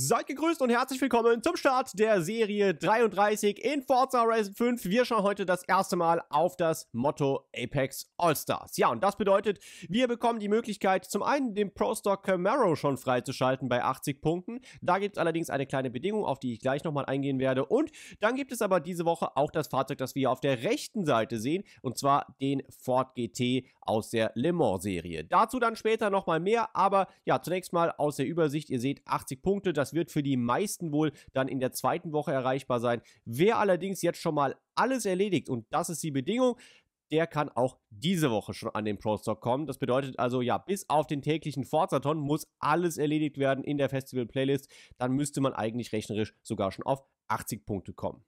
Seid gegrüßt und herzlich willkommen zum Start der Serie 33 in Forza Horizon 5. Wir schauen heute das erste Mal auf das Motto Apex All-Stars. Ja, und das bedeutet, wir bekommen die Möglichkeit, zum einen den Pro Stock Camaro schon freizuschalten bei 80 Punkten. Da gibt es allerdings eine kleine Bedingung, auf die ich gleich nochmal eingehen werde. Und dann gibt es aber diese Woche auch das Fahrzeug, das wir auf der rechten Seite sehen, und zwar den Ford GT aus der Le Mans-Serie. Dazu dann später nochmal mehr, aber ja, zunächst mal aus der Übersicht. Ihr seht 80 Punkte, das wird für die meisten wohl dann in der zweiten Woche erreichbar sein. Wer allerdings jetzt schon mal alles erledigt und das ist die Bedingung, der kann auch diese Woche schon an den Pro Stock kommen. Das bedeutet also, ja, bis auf den täglichen Forzathon muss alles erledigt werden in der Festival-Playlist. Dann müsste man eigentlich rechnerisch sogar schon auf 80 Punkte kommen.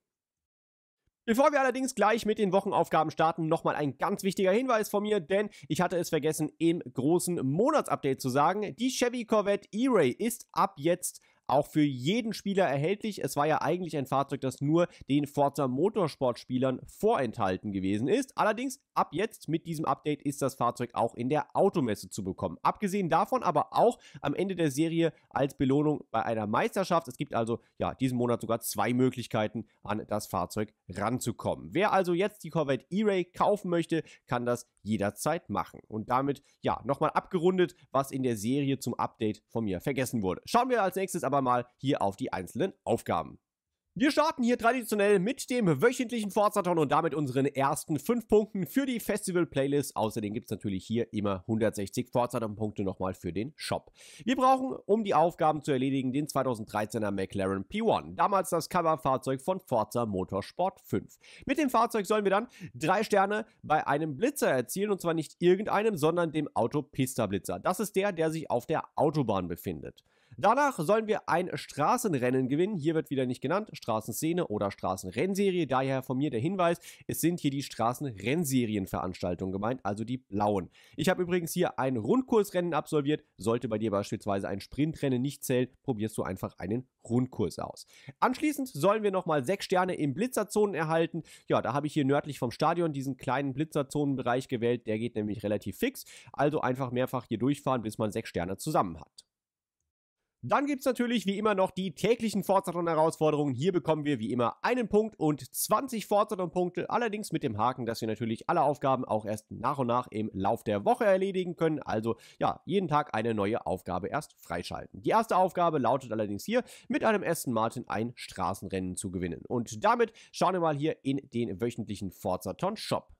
Bevor wir allerdings gleich mit den Wochenaufgaben starten, nochmal ein ganz wichtiger Hinweis von mir, denn ich hatte es vergessen, im großen Monatsupdate zu sagen. Die Chevy Corvette E-Ray ist ab jetzt auch für jeden Spieler erhältlich. Es war ja eigentlich ein Fahrzeug, das nur den Forza Motorsport Spielern vorenthalten gewesen ist. Allerdings ab jetzt mit diesem Update ist das Fahrzeug auch in der Automesse zu bekommen. Abgesehen davon aber auch am Ende der Serie als Belohnung bei einer Meisterschaft. Es gibt also ja diesen Monat sogar zwei Möglichkeiten an das Fahrzeug ranzukommen. Wer also jetzt die Corvette E-Ray kaufen möchte, kann das jederzeit machen. Und damit ja nochmal abgerundet, was in der Serie zum Update von mir vergessen wurde. Schauen wir als nächstes aber aber mal hier auf die einzelnen Aufgaben. Wir starten hier traditionell mit dem wöchentlichen Forzathon und damit unseren ersten 5 Punkten für die Festival-Playlist. Außerdem gibt es natürlich hier immer 160 Forzathon-Punkte nochmal für den Shop. Wir brauchen, um die Aufgaben zu erledigen, den 2013er McLaren P1, damals das Coverfahrzeug von Forza Motorsport 5. Mit dem Fahrzeug sollen wir dann drei Sterne bei einem Blitzer erzielen und zwar nicht irgendeinem, sondern dem Autopista-Blitzer. Das ist der, der sich auf der Autobahn befindet. Danach sollen wir ein Straßenrennen gewinnen. Hier wird wieder nicht genannt Straßenszene oder Straßenrennserie. Daher von mir der Hinweis, es sind hier die Straßenrennserienveranstaltungen gemeint, also die blauen. Ich habe übrigens hier ein Rundkursrennen absolviert. Sollte bei dir beispielsweise ein Sprintrennen nicht zählen, probierst du einfach einen Rundkurs aus. Anschließend sollen wir nochmal sechs Sterne im Blitzerzonen erhalten. Ja, da habe ich hier nördlich vom Stadion diesen kleinen Blitzerzonenbereich gewählt. Der geht nämlich relativ fix. Also einfach mehrfach hier durchfahren, bis man sechs Sterne zusammen hat. Dann gibt es natürlich wie immer noch die täglichen Forzathon-Herausforderungen. Hier bekommen wir wie immer einen Punkt und 20 Forzathon-Punkte. Allerdings mit dem Haken, dass wir natürlich alle Aufgaben auch erst nach und nach im Lauf der Woche erledigen können. Also ja, jeden Tag eine neue Aufgabe erst freischalten. Die erste Aufgabe lautet allerdings hier, mit einem Aston Martin ein Straßenrennen zu gewinnen. Und damit schauen wir mal hier in den wöchentlichen forzaton shop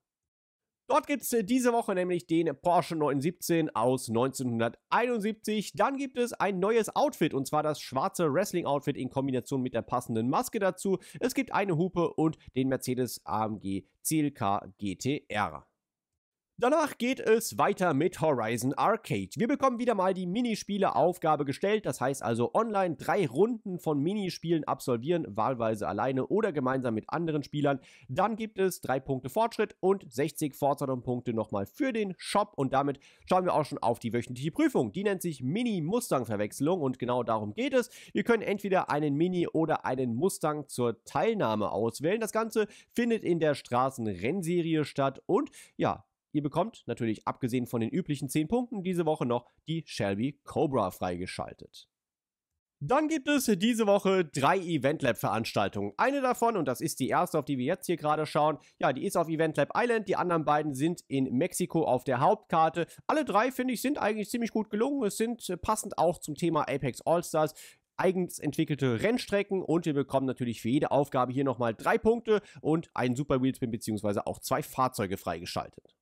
Dort gibt es äh, diese Woche nämlich den Porsche 917 aus 1971. Dann gibt es ein neues Outfit und zwar das schwarze Wrestling-Outfit in Kombination mit der passenden Maske dazu. Es gibt eine Hupe und den Mercedes AMG CLK GTR. Danach geht es weiter mit Horizon Arcade. Wir bekommen wieder mal die Minispiele-Aufgabe gestellt, das heißt also online drei Runden von Minispielen absolvieren, wahlweise alleine oder gemeinsam mit anderen Spielern. Dann gibt es drei Punkte Fortschritt und 60 Fortzahlungspunkte nochmal für den Shop und damit schauen wir auch schon auf die wöchentliche Prüfung. Die nennt sich Mini-Mustang-Verwechslung und genau darum geht es. Wir können entweder einen Mini oder einen Mustang zur Teilnahme auswählen. Das Ganze findet in der Straßenrennserie statt und ja, Ihr bekommt natürlich abgesehen von den üblichen 10 Punkten diese Woche noch die Shelby Cobra freigeschaltet. Dann gibt es diese Woche drei Eventlab-Veranstaltungen. Eine davon, und das ist die erste, auf die wir jetzt hier gerade schauen, ja, die ist auf Eventlab Island. Die anderen beiden sind in Mexiko auf der Hauptkarte. Alle drei, finde ich, sind eigentlich ziemlich gut gelungen. Es sind äh, passend auch zum Thema Apex All-Stars eigens entwickelte Rennstrecken und wir bekommen natürlich für jede Aufgabe hier nochmal drei Punkte und einen Super Wheelspin beziehungsweise auch zwei Fahrzeuge freigeschaltet.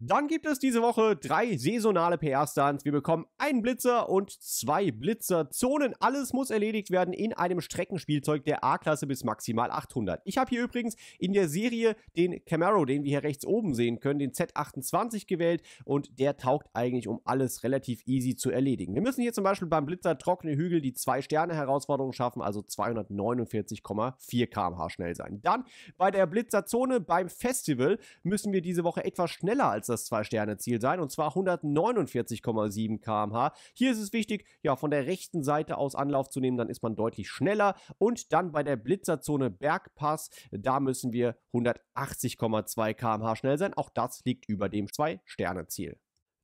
Dann gibt es diese Woche drei saisonale PR-Stunts. Wir bekommen einen Blitzer und zwei Blitzerzonen. Alles muss erledigt werden in einem Streckenspielzeug der A-Klasse bis maximal 800. Ich habe hier übrigens in der Serie den Camaro, den wir hier rechts oben sehen können, den Z28 gewählt und der taugt eigentlich, um alles relativ easy zu erledigen. Wir müssen hier zum Beispiel beim Blitzer trockene Hügel die 2-Sterne-Herausforderung schaffen, also 249,4 km/h schnell sein. Dann bei der Blitzerzone beim Festival müssen wir diese Woche etwas schneller als das Zwei-Sterne-Ziel sein und zwar 149,7 km/h. Hier ist es wichtig, ja, von der rechten Seite aus Anlauf zu nehmen, dann ist man deutlich schneller und dann bei der Blitzerzone Bergpass, da müssen wir 180,2 km/h schnell sein. Auch das liegt über dem Zwei-Sterne-Ziel.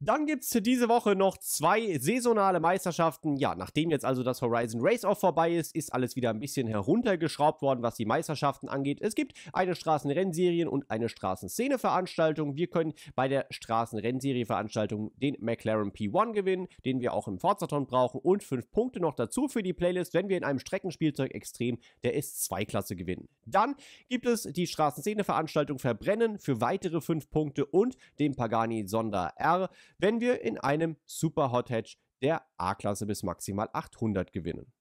Dann gibt es diese Woche noch zwei saisonale Meisterschaften. Ja, nachdem jetzt also das Horizon Race Off vorbei ist, ist alles wieder ein bisschen heruntergeschraubt worden, was die Meisterschaften angeht. Es gibt eine Straßenrennserie und eine Straßenszeneveranstaltung. Wir können bei der Straßenrennserie-Veranstaltung den McLaren P1 gewinnen, den wir auch im Forzathon brauchen und fünf Punkte noch dazu für die Playlist, wenn wir in einem Streckenspielzeug extrem der S2-Klasse gewinnen. Dann gibt es die Straßenszeneveranstaltung Verbrennen für weitere fünf Punkte und den Pagani Sonder R wenn wir in einem Super Hot Hatch der A-Klasse bis maximal 800 gewinnen.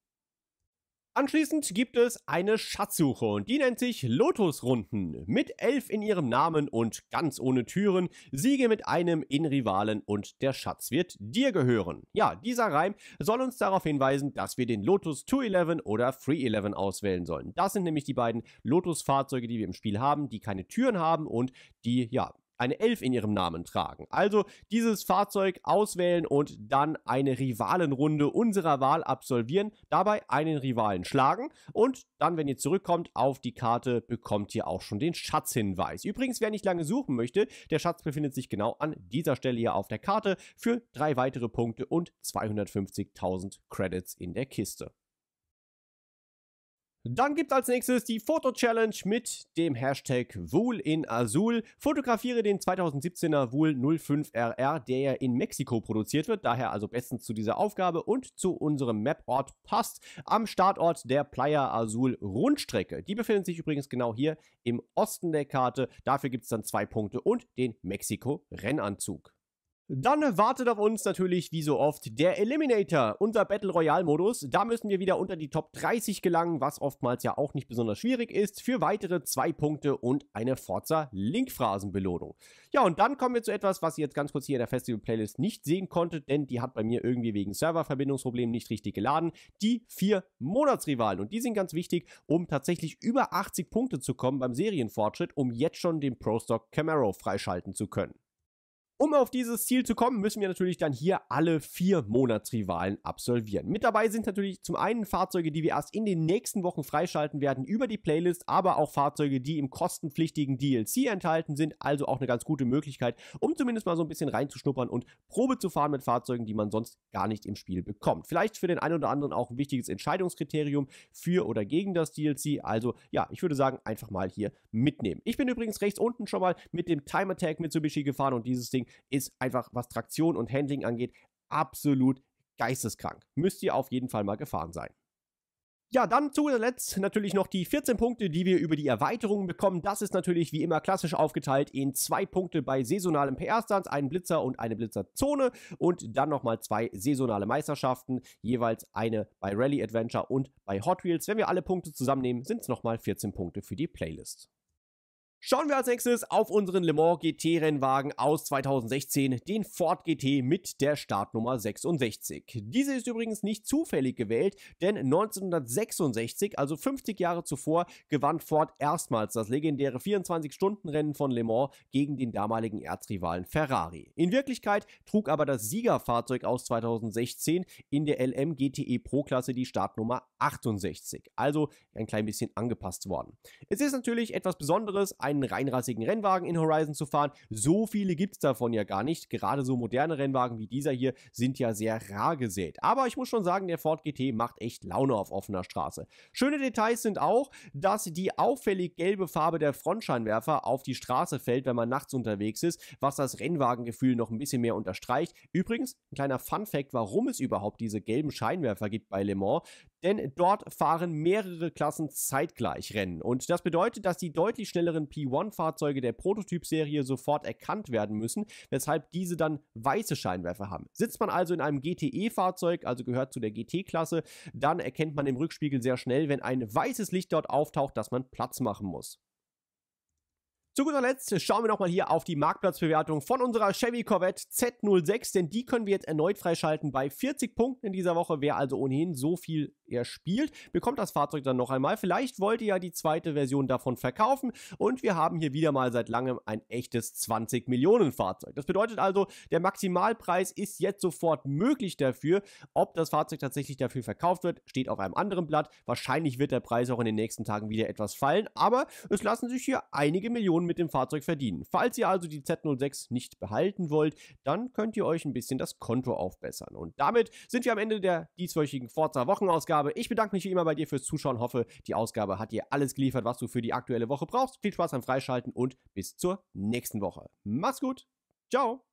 Anschließend gibt es eine Schatzsuche und die nennt sich Lotusrunden. Mit elf in ihrem Namen und ganz ohne Türen, Siege mit einem in Rivalen und der Schatz wird dir gehören. Ja, dieser Reim soll uns darauf hinweisen, dass wir den Lotus 211 oder 311 auswählen sollen. Das sind nämlich die beiden Lotus-Fahrzeuge, die wir im Spiel haben, die keine Türen haben und die, ja, eine 11 in ihrem Namen tragen. Also dieses Fahrzeug auswählen und dann eine Rivalenrunde unserer Wahl absolvieren, dabei einen Rivalen schlagen und dann, wenn ihr zurückkommt auf die Karte, bekommt ihr auch schon den Schatzhinweis. Übrigens, wer nicht lange suchen möchte, der Schatz befindet sich genau an dieser Stelle hier auf der Karte für drei weitere Punkte und 250.000 Credits in der Kiste. Dann gibt es als nächstes die Foto-Challenge mit dem Hashtag Wohl in Azul. Fotografiere den 2017er Wohl 05RR, der ja in Mexiko produziert wird, daher also bestens zu dieser Aufgabe und zu unserem Map-Ort passt, am Startort der Playa Azul Rundstrecke. Die befindet sich übrigens genau hier im Osten der Karte. Dafür gibt es dann zwei Punkte und den Mexiko-Rennanzug. Dann wartet auf uns natürlich, wie so oft, der Eliminator, unser Battle Royale-Modus. Da müssen wir wieder unter die Top 30 gelangen, was oftmals ja auch nicht besonders schwierig ist, für weitere zwei Punkte und eine Forza Link-Phrasenbelohnung. Ja, und dann kommen wir zu etwas, was ihr jetzt ganz kurz hier in der Festival-Playlist nicht sehen konntet, denn die hat bei mir irgendwie wegen Serververbindungsproblemen nicht richtig geladen. Die vier Monatsrivalen. Und die sind ganz wichtig, um tatsächlich über 80 Punkte zu kommen beim Serienfortschritt, um jetzt schon den Pro Stock Camaro freischalten zu können. Um auf dieses Ziel zu kommen, müssen wir natürlich dann hier alle vier Monatsrivalen absolvieren. Mit dabei sind natürlich zum einen Fahrzeuge, die wir erst in den nächsten Wochen freischalten werden über die Playlist, aber auch Fahrzeuge, die im kostenpflichtigen DLC enthalten sind. Also auch eine ganz gute Möglichkeit, um zumindest mal so ein bisschen reinzuschnuppern und Probe zu fahren mit Fahrzeugen, die man sonst gar nicht im Spiel bekommt. Vielleicht für den einen oder anderen auch ein wichtiges Entscheidungskriterium für oder gegen das DLC. Also ja, ich würde sagen, einfach mal hier mitnehmen. Ich bin übrigens rechts unten schon mal mit dem Time Attack Mitsubishi gefahren und dieses Ding ist einfach, was Traktion und Handling angeht, absolut geisteskrank. Müsst ihr auf jeden Fall mal gefahren sein. Ja, dann zu guter Letzt natürlich noch die 14 Punkte, die wir über die Erweiterungen bekommen. Das ist natürlich wie immer klassisch aufgeteilt in zwei Punkte bei saisonalem PR-Stand, einen Blitzer und eine Blitzerzone und dann nochmal zwei saisonale Meisterschaften, jeweils eine bei Rally Adventure und bei Hot Wheels. Wenn wir alle Punkte zusammennehmen, sind es nochmal 14 Punkte für die Playlist. Schauen wir als nächstes auf unseren Le Mans GT-Rennwagen aus 2016, den Ford GT mit der Startnummer 66. Diese ist übrigens nicht zufällig gewählt, denn 1966, also 50 Jahre zuvor, gewann Ford erstmals das legendäre 24-Stunden-Rennen von Le Mans gegen den damaligen Erzrivalen Ferrari. In Wirklichkeit trug aber das Siegerfahrzeug aus 2016 in der LM GTE Pro-Klasse die Startnummer 68, also ein klein bisschen angepasst worden. Es ist natürlich etwas Besonderes, ein einen reinrassigen Rennwagen in Horizon zu fahren. So viele gibt es davon ja gar nicht. Gerade so moderne Rennwagen wie dieser hier sind ja sehr rar gesät. Aber ich muss schon sagen, der Ford GT macht echt Laune auf offener Straße. Schöne Details sind auch, dass die auffällig gelbe Farbe der Frontscheinwerfer auf die Straße fällt, wenn man nachts unterwegs ist, was das Rennwagengefühl noch ein bisschen mehr unterstreicht. Übrigens, ein kleiner Fun-Fact, warum es überhaupt diese gelben Scheinwerfer gibt bei Le Mans denn dort fahren mehrere Klassen zeitgleich Rennen. Und das bedeutet, dass die deutlich schnelleren Piloten T1-Fahrzeuge der Prototypserie sofort erkannt werden müssen, weshalb diese dann weiße Scheinwerfer haben. Sitzt man also in einem GTE-Fahrzeug, also gehört zu der GT-Klasse, dann erkennt man im Rückspiegel sehr schnell, wenn ein weißes Licht dort auftaucht, dass man Platz machen muss. Zu guter Letzt schauen wir nochmal hier auf die Marktplatzbewertung von unserer Chevy Corvette Z06, denn die können wir jetzt erneut freischalten bei 40 Punkten in dieser Woche. Wer also ohnehin so viel erspielt, bekommt das Fahrzeug dann noch einmal. Vielleicht wollt ihr ja die zweite Version davon verkaufen und wir haben hier wieder mal seit langem ein echtes 20 Millionen Fahrzeug. Das bedeutet also, der Maximalpreis ist jetzt sofort möglich dafür. Ob das Fahrzeug tatsächlich dafür verkauft wird, steht auf einem anderen Blatt. Wahrscheinlich wird der Preis auch in den nächsten Tagen wieder etwas fallen, aber es lassen sich hier einige Millionen Millionen mit dem Fahrzeug verdienen. Falls ihr also die Z06 nicht behalten wollt, dann könnt ihr euch ein bisschen das Konto aufbessern. Und damit sind wir am Ende der dieswöchigen Forza Wochenausgabe. Ich bedanke mich wie immer bei dir fürs Zuschauen, hoffe, die Ausgabe hat dir alles geliefert, was du für die aktuelle Woche brauchst. Viel Spaß beim Freischalten und bis zur nächsten Woche. Mach's gut, ciao!